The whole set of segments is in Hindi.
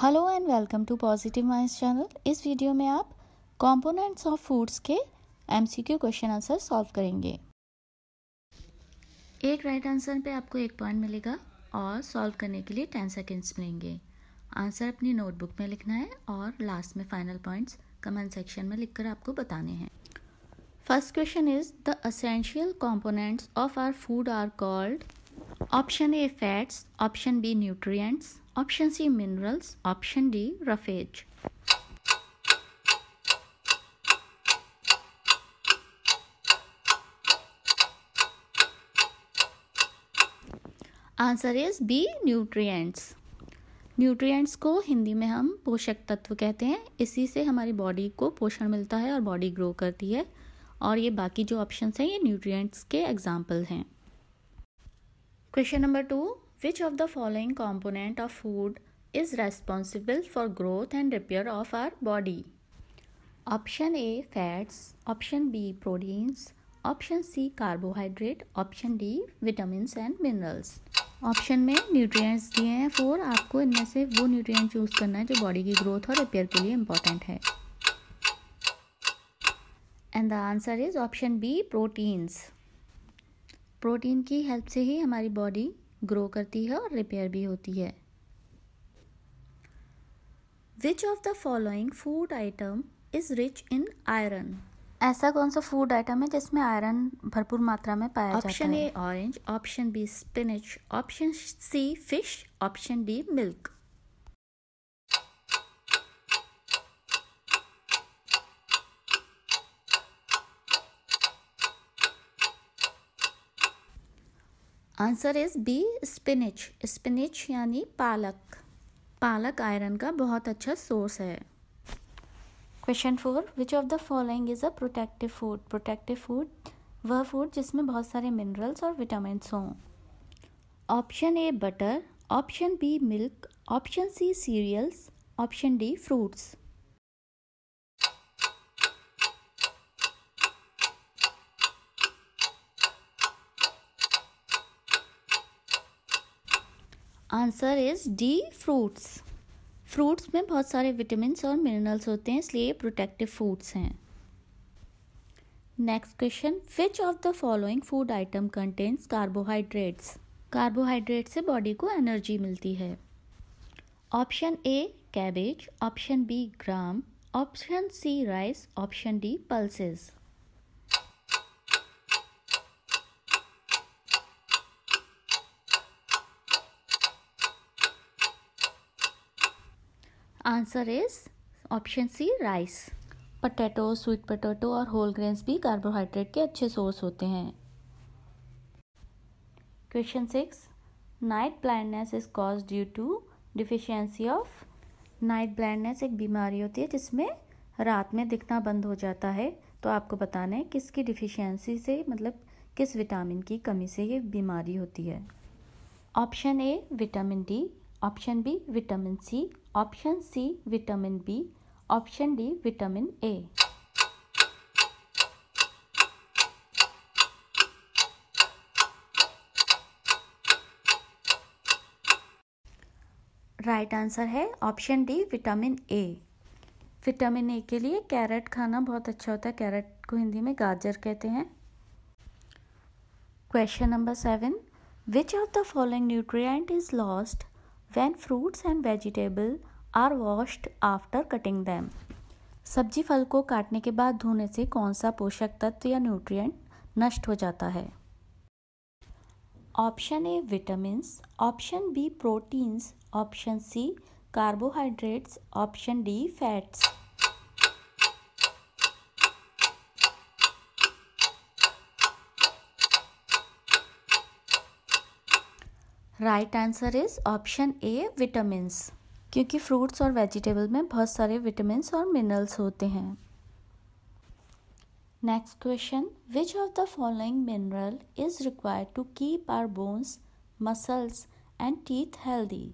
Hello and welcome to positive mind channel इस वीडियो में आप कंपोनेंट्स ऑफ फूड्स के एमसीक्यू क्वेश्चन आंसर सॉल्व करेंगे एक राइट आंसर पे आपको एक पॉइंट मिलेगा और सॉल्व करने के लिए टेन सेकेंड्स मिलेंगे आंसर अपनी नोटबुक में लिखना है और लास्ट में फाइनल पॉइंट्स कमेंट सेक्शन में लिखकर आपको बताने हैं first question is the essential components of our food are called option A fats option B nutrients option C minerals, option D roughage. Answer is B nutrients nutrients को हिंदी में हम पोषक तत्व कहते हैं इसी से हमारी बॉडी को पोषण मिलता है और बॉडी ग्रो करती है और ये बाकी जो ऑप्शन हैं ये न्यूट्रिएंट्स के एग्जाम्पल हैं question number two Which of the following component of food is responsible for growth and repair of our body? Option A fats, option B proteins, option C carbohydrate, option D vitamins and minerals. Option में न्यूट्रिएंट्स दिए हैं फोर आपको इनमें से वो न्यूट्रिएंट चूज़ करना है जो बॉडी की ग्रोथ और रिपेयर के लिए इम्पॉर्टेंट है and the answer is option B proteins protein की हेल्प से ही हमारी बॉडी ग्रो करती है और रिपेयर भी होती है which of the following food item is rich in iron ऐसा कौन सा फूड आइटम है जिसमें आयरन भरपूर मात्रा में पाया जाता है option A orange option B spinach option C fish option D milk answer is B spinach spinach यानी पालक पालक आयरन का बहुत अच्छा सोर्स है question four which of the following is a protective food protective food वह फूड जिसमें बहुत सारे मिनरल्स और विटामिन हों option A butter option B milk option C cereals option D fruits answer is D fruits fruits में बहुत सारे विटामिन और मिनरल्स होते हैं इसलिए प्रोटेक्टिव फूड्स हैं next question which of the following food item contents carbohydrates carbohydrate से बॉडी को एनर्जी मिलती है option A cabbage option B gram option C rice option D pulses answer is option C rice potato sweet potato और होल ग्रेन्स भी कार्बोहाइड्रेट के अच्छे सोर्स होते हैं question six night blindness is cause due to deficiency of night blindness एक बीमारी होती है जिसमें रात में दिखना बंद हो जाता है तो आपको बताना है किसकी डिफिशियंसी से मतलब किस विटामिन की कमी से ये बीमारी होती है option A vitamin D option B vitamin C option C vitamin B option D vitamin A right right answer है option D vitamin A vitamin A के लिए कैरेट खाना बहुत अच्छा होता है कैरेट को हिंदी में गाजर कहते हैं question number seven which of the following nutrient is lost when fruits and vegetable are washed after cutting them सब्जी फल को काटने के बाद धोने से कौन सा पोषक तत्व या न्यूट्रिएंट नष्ट हो जाता है option A vitamins option B proteins option C carbohydrates option D fats right answer is option A vitamins क्योंकि फ्रूट्स और वेजिटेबल में बहुत सारे विटामिन्स और मिनरल्स होते हैं next question which of the following mineral is required to keep our bones muscles and teeth healthy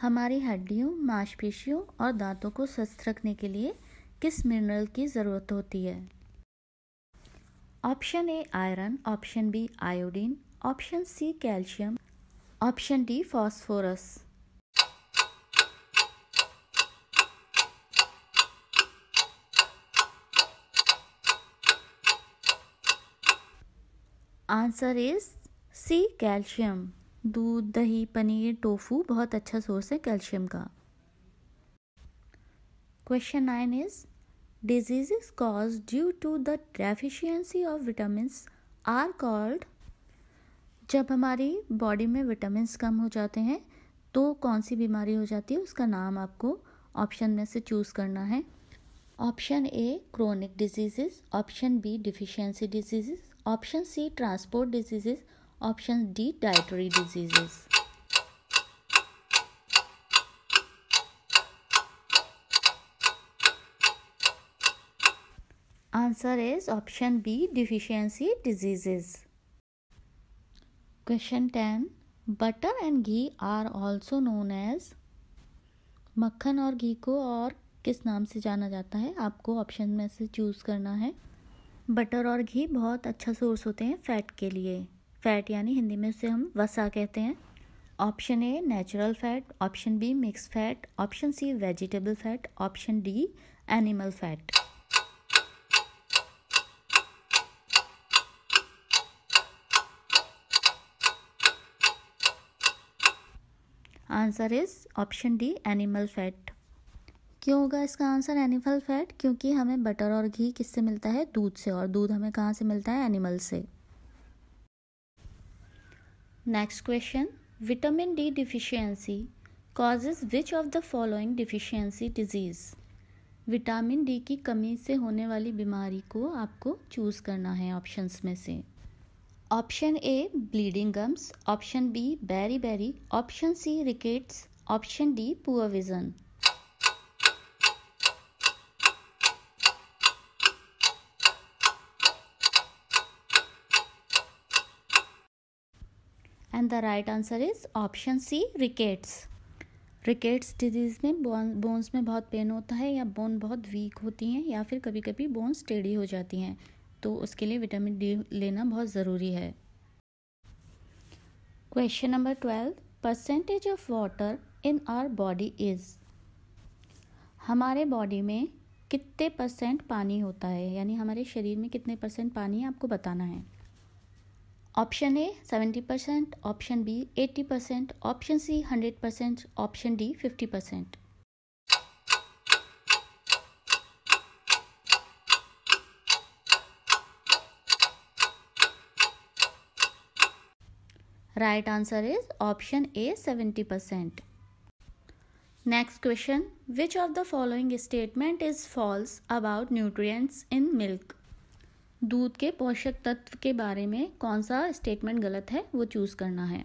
हमारी हड्डियों मांसपेशियों और दांतों को स्वस्थ रखने के लिए किस मिनरल की ज़रूरत होती है option A iron option B iodine option C calcium option D phosphorus answer is C calcium दूध दही पनीर टोफू बहुत अच्छा सोर्स है कैल्शियम का question nine is diseases cause due to the deficiency of vitamin are called जब हमारी बॉडी में विटामिन कम हो जाते हैं तो कौन सी बीमारी हो जाती है उसका नाम आपको ऑप्शन में से चूज़ करना है option A chronic disease option B deficiency disease option C transport disease option D dietary disease answer is option B deficiency disease question ten butter and ghee are also known as मक्खन और घी को और किस नाम से जाना जाता है आपको ऑप्शन में से चूज़ करना है बटर और घी बहुत अच्छा सोर्स होते हैं फ़ैट के लिए फ़ैट यानी हिंदी में से हम वसा कहते हैं option A natural fat option B mix fat option C vegetable fat option D animal fat answer is option D animal fat क्यों होगा इसका आंसर एनिमल फैट क्योंकि हमें बटर और घी किससे मिलता है दूध से और दूध हमें कहाँ से मिलता है एनिमल से next question vitamin D deficiency causes which of the following deficiency disease vitamin D की कमी से होने वाली बीमारी को आपको चूज़ करना है ऑप्शंस में से option A bleeding gums option B beriberi option C rickets option D poor vision and the right answer is option C rickets rickets disease में बोन्स में बहुत पेन होता है या बोन बहुत वीक होती हैं या फिर कभी कभी बोन्स टेढ़ी हो जाती हैं तो उसके लिए विटामिन डी लेना बहुत ज़रूरी है question number twelve percentage of water in our body is हमारे बॉडी में कितने परसेंट पानी होता है यानी हमारे शरीर में कितने परसेंट पानी है आपको बताना है option A seventy percent option B eighty percent option C hundred percent option D fifty percent right answer is option A seventy percent next question which of the following statement is false about nutrients in milk दूध के पोषक तत्व के बारे में कौन सा स्टेटमेंट गलत है वो चूज़ करना है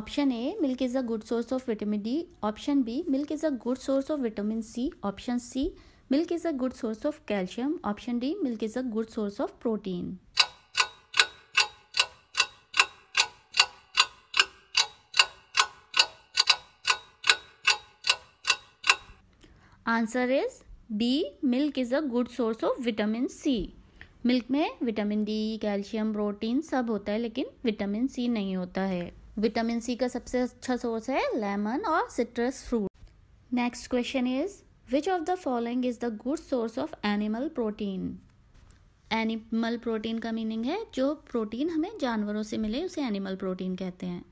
option A milk is a good source of vitamin D option B milk is a good source of vitamin C option C milk is a good source of calcium option D milk is a good source of protein answer is B milk is a good source of vitamin C milk में विटामिन डी कैल्शियम प्रोटीन सब होता है लेकिन विटामिन सी नहीं होता है विटामिन सी का सबसे अच्छा सोर्स है लेमन और citrus fruit next question is which of the following is the good source of animal protein animal protein का मीनिंग है जो प्रोटीन हमें जानवरों से मिले उसे एनिमल प्रोटीन कहते हैं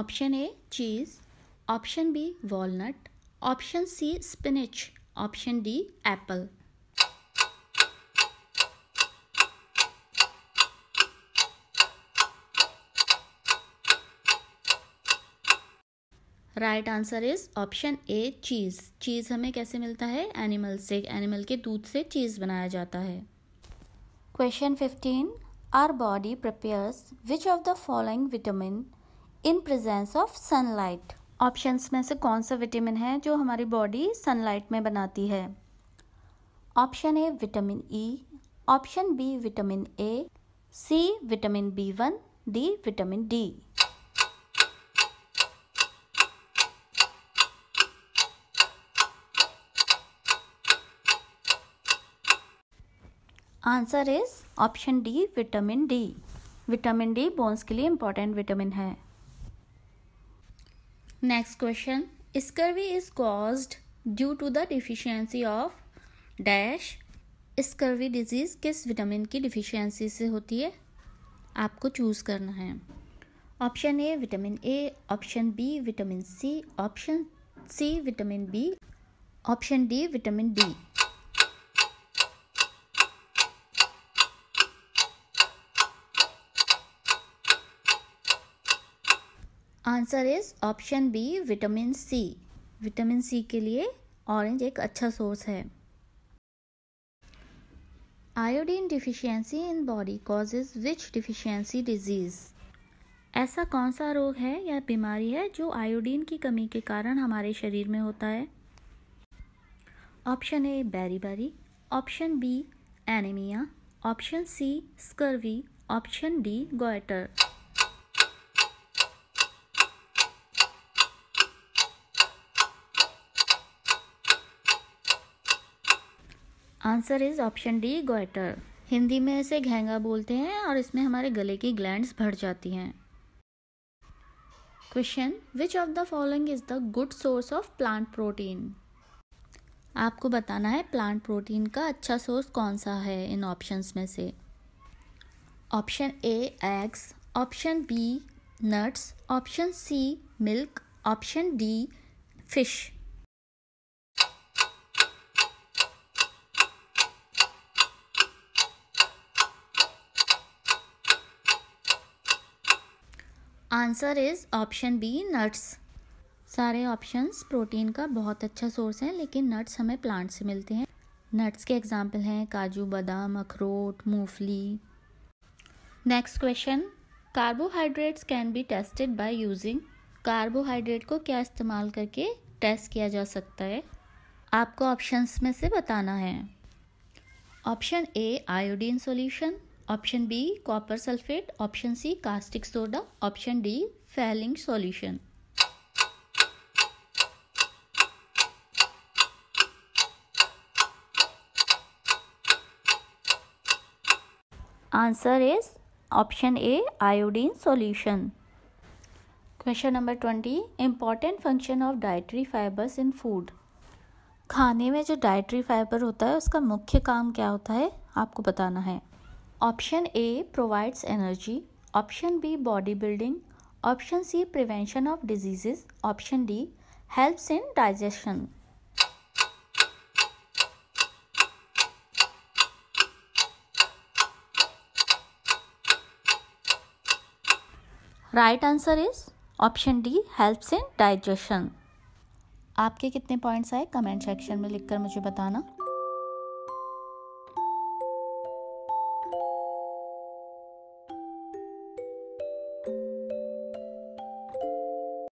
option A cheese option B walnut option C spinach option D apple right answer is option A cheese cheese हमें कैसे मिलता है एनिमल से एनिमल के दूध से चीज़ बनाया जाता है question fifteen our body prepares which of the following vitamin in presence of sunlight options में से कौन सा विटामिन है जो हमारी बॉडी सनलाइट में बनाती है option A vitamin E e, option B vitamin A C vitamin B one D vitamin D answer is option D vitamin D vitamin D bones के लिए इंपॉर्टेंट विटामिन है next question scurvy is caused due to the deficiency of dash scurvy disease किस विटामिन की डिफिशियंसी से होती है आपको चूज़ करना है option A vitamin A option B vitamin C option C vitamin B option D vitamin D answer is option B vitamin C vitamin C के लिए ऑरेंज एक अच्छा सोर्स है iodine deficiency in body causes which deficiency disease ऐसा कौन सा रोग है या बीमारी है जो आयोडीन की कमी के कारण हमारे शरीर में होता है option A beriberi option B anaemia option C scurvy option D goitre answer is option D goitre Hindi में इसे घेंगा बोलते हैं और इसमें हमारे गले की ग्लैंड्स भर जाती हैं question which of the following is the good source of plant protein आपको बताना है प्लांट प्रोटीन का अच्छा सोर्स कौन सा है इन ऑप्शंस में से option A eggs option B nuts option C milk option D fish answer is option B nuts सारे ऑप्शंस प्रोटीन का बहुत अच्छा सोर्स है लेकिन नट्स हमें प्लांट से मिलते हैं नट्स के एग्जाम्पल हैं काजू बादाम अखरोट मूंगफली next question carbohydrates can be tested by using carbohydrate को क्या इस्तेमाल करके टेस्ट किया जा सकता है आपको ऑप्शंस में से बताना है option A iodine solution option B copper sulphate option C caustic soda option D Fehling solution answer is option A iodine solution question number twenty important function of dietary fibres in food खाने में जो डाइट्री फाइबर होता है उसका मुख्य काम क्या होता है आपको बताना है option A provides energy option B body building option C prevention of diseases option D helps in digestion right answer is option D helps in digestion आपके कितने पॉइंट्स आए कमेंट सेक्शन में लिखकर मुझे बताना